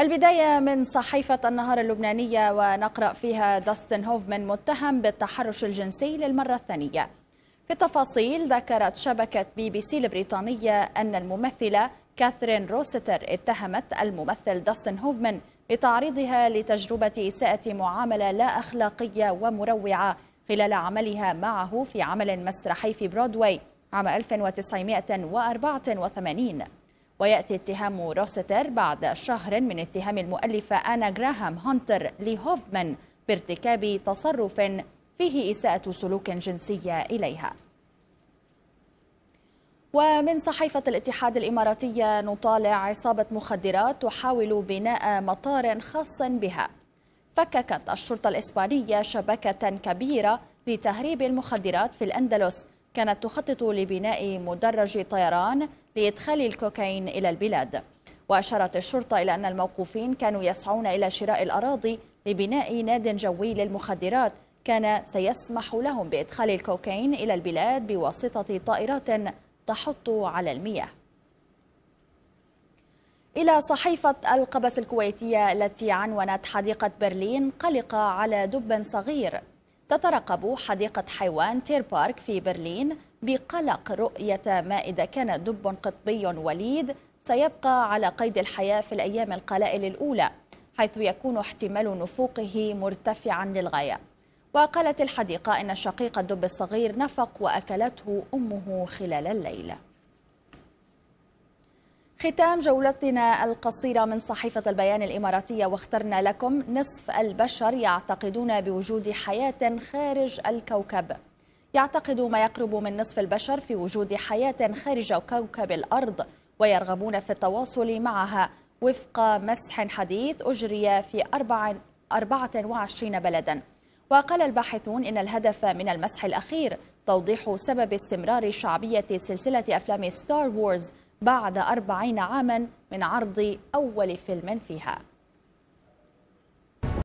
البداية من صحيفة النهار اللبنانية ونقرأ فيها داستن هوفمان متهم بالتحرش الجنسي للمرة الثانية في التفاصيل ذكرت شبكة بي بي سي البريطانية أن الممثلة كاثرين روستر اتهمت الممثل داستن هوفمان بتعريضها لتجربة إساءة معاملة لا أخلاقية ومروعة خلال عملها معه في عمل مسرحي في برودواي عام 1984 ويأتي اتهام روستر بعد شهر من اتهام المؤلفة أنا جراهام هانتر لهوفمان بارتكاب تصرف فيه إساءة سلوك جنسي إليها ومن صحيفة الاتحاد الإماراتية نطالع عصابة مخدرات تحاول بناء مطار خاص بها فككت الشرطة الإسبانية شبكة كبيرة لتهريب المخدرات في الأندلس كانت تخطط لبناء مدرج طيران لإدخال الكوكايين إلى البلاد وأشارت الشرطة إلى أن الموقوفين كانوا يسعون إلى شراء الأراضي لبناء ناد جوي للمخدرات كان سيسمح لهم بإدخال الكوكايين إلى البلاد بواسطة طائرات تحط على المياه إلى صحيفة القبس الكويتية التي عنونت حديقة برلين قلقة على دب صغير تترقب حديقة حيوان تير بارك في برلين بقلق رؤية ما إذا كان دب قطبي وليد سيبقى على قيد الحياة في الأيام القلائل الأولى حيث يكون احتمال نفوقه مرتفعا للغاية وقالت الحديقة إن شقيق الدب الصغير نفق وأكلته أمه خلال الليلة ختام جولتنا القصيرة من صحيفة البيان الإماراتية واخترنا لكم نصف البشر يعتقدون بوجود حياة خارج الكوكب يعتقد ما يقرب من نصف البشر في وجود حياة خارج كوكب الأرض ويرغبون في التواصل معها وفق مسح حديث أجري في 24 بلدا وقال الباحثون إن الهدف من المسح الأخير توضيح سبب استمرار شعبية سلسلة أفلام ستار وورز بعد أربعين عاما من عرض أول فيلم فيها